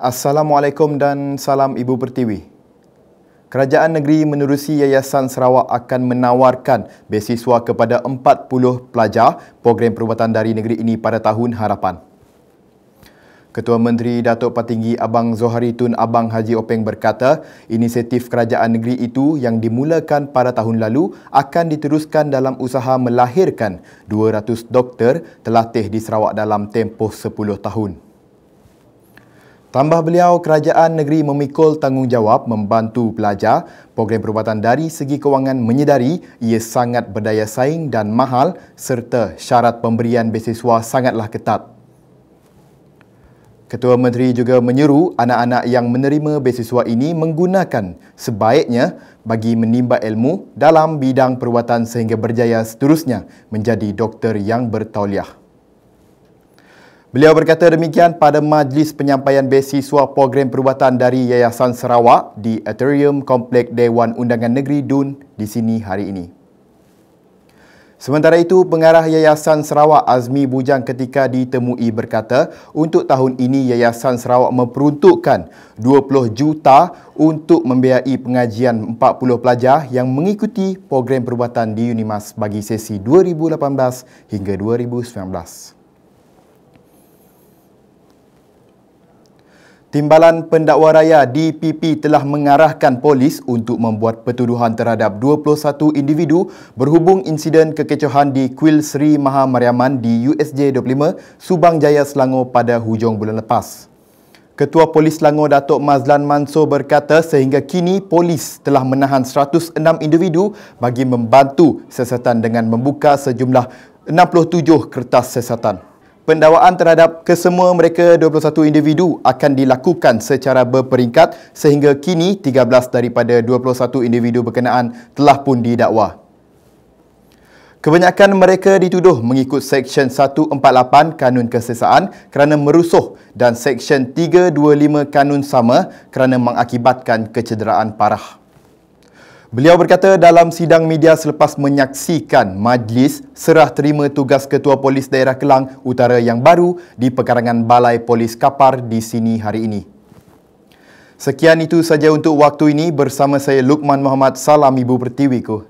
Assalamualaikum dan salam Ibu Pertiwi. Kerajaan Negeri menerusi Yayasan Sarawak akan menawarkan beasiswa kepada 40 pelajar program perubatan dari negeri ini pada tahun harapan. Ketua Menteri Datuk Patinggi Abang Zohari Tun Abang Haji Openg berkata, inisiatif kerajaan negeri itu yang dimulakan pada tahun lalu akan diteruskan dalam usaha melahirkan 200 doktor telatih di Sarawak dalam tempoh 10 tahun. Tambah beliau, kerajaan negeri memikul tanggungjawab membantu pelajar. Program perubatan dari segi kewangan menyedari ia sangat berdaya saing dan mahal serta syarat pemberian beasiswa sangatlah ketat. Ketua Menteri juga menyeru anak-anak yang menerima beasiswa ini menggunakan sebaiknya bagi menimba ilmu dalam bidang perubatan sehingga berjaya seterusnya menjadi doktor yang bertauliah. Beliau berkata demikian pada majlis penyampaian beasiswa program perubatan dari Yayasan Sarawak di Atrium Komplek Dewan Undangan Negeri DUN di sini hari ini. Sementara itu, pengarah Yayasan Sarawak Azmi Bujang ketika ditemui berkata, untuk tahun ini Yayasan Sarawak memperuntukkan 20 juta untuk membiayai pengajian 40 pelajar yang mengikuti program perubatan di Unimas bagi sesi 2018 hingga 2019. Timbalan Pendakwa Raya DPP telah mengarahkan polis untuk membuat pertuduhan terhadap 21 individu berhubung insiden kekecohan di Kuil Sri Maha Mariaman di USJ 25 Subang Jaya Selangor pada hujung bulan lepas. Ketua Polis Selangor Datuk Mazlan Mansor berkata sehingga kini polis telah menahan 106 individu bagi membantu siasatan dengan membuka sejumlah 67 kertas siasatan. Pendawaan terhadap kesemua mereka 21 individu akan dilakukan secara berperingkat sehingga kini 13 daripada 21 individu berkenaan telah pun didakwa. Kebanyakan mereka dituduh mengikut Seksyen 148 Kanun Kesesaan kerana merusuh dan Seksyen 325 Kanun Sama kerana mengakibatkan kecederaan parah. Beliau berkata dalam sidang media selepas menyaksikan majlis serah terima tugas Ketua Polis Daerah Kelang Utara yang baru di Pekarangan Balai Polis Kapar di sini hari ini. Sekian itu saja untuk waktu ini bersama saya Lukman Muhammad Salam Ibu Pertiwi Kuh.